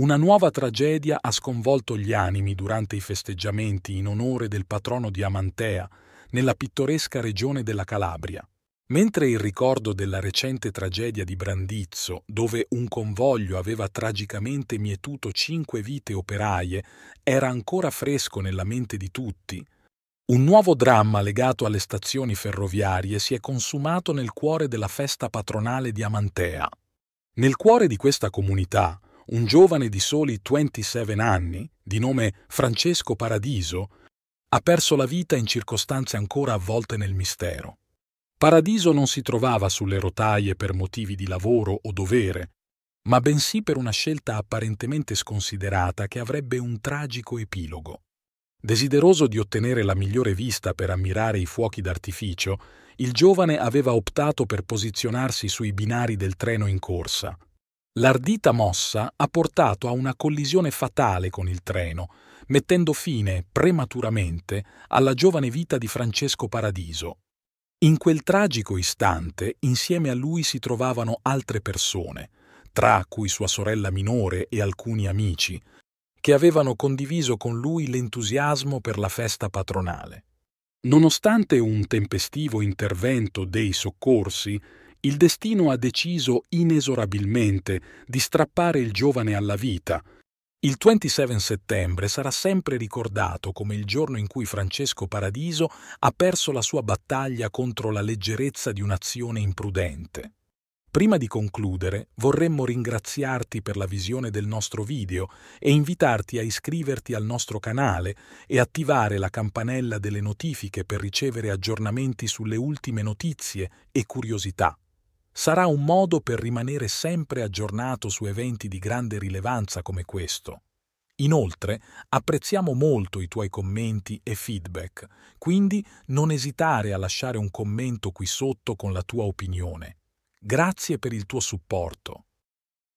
Una nuova tragedia ha sconvolto gli animi durante i festeggiamenti in onore del patrono di Amantea, nella pittoresca regione della Calabria. Mentre il ricordo della recente tragedia di Brandizzo, dove un convoglio aveva tragicamente mietuto cinque vite operaie, era ancora fresco nella mente di tutti, un nuovo dramma legato alle stazioni ferroviarie si è consumato nel cuore della festa patronale di Amantea. Nel cuore di questa comunità, un giovane di soli 27 anni, di nome Francesco Paradiso, ha perso la vita in circostanze ancora avvolte nel mistero. Paradiso non si trovava sulle rotaie per motivi di lavoro o dovere, ma bensì per una scelta apparentemente sconsiderata che avrebbe un tragico epilogo. Desideroso di ottenere la migliore vista per ammirare i fuochi d'artificio, il giovane aveva optato per posizionarsi sui binari del treno in corsa, L'ardita mossa ha portato a una collisione fatale con il treno, mettendo fine prematuramente alla giovane vita di Francesco Paradiso. In quel tragico istante insieme a lui si trovavano altre persone, tra cui sua sorella minore e alcuni amici, che avevano condiviso con lui l'entusiasmo per la festa patronale. Nonostante un tempestivo intervento dei soccorsi, il destino ha deciso inesorabilmente di strappare il giovane alla vita. Il 27 settembre sarà sempre ricordato come il giorno in cui Francesco Paradiso ha perso la sua battaglia contro la leggerezza di un'azione imprudente. Prima di concludere, vorremmo ringraziarti per la visione del nostro video e invitarti a iscriverti al nostro canale e attivare la campanella delle notifiche per ricevere aggiornamenti sulle ultime notizie e curiosità sarà un modo per rimanere sempre aggiornato su eventi di grande rilevanza come questo. Inoltre, apprezziamo molto i tuoi commenti e feedback, quindi non esitare a lasciare un commento qui sotto con la tua opinione. Grazie per il tuo supporto.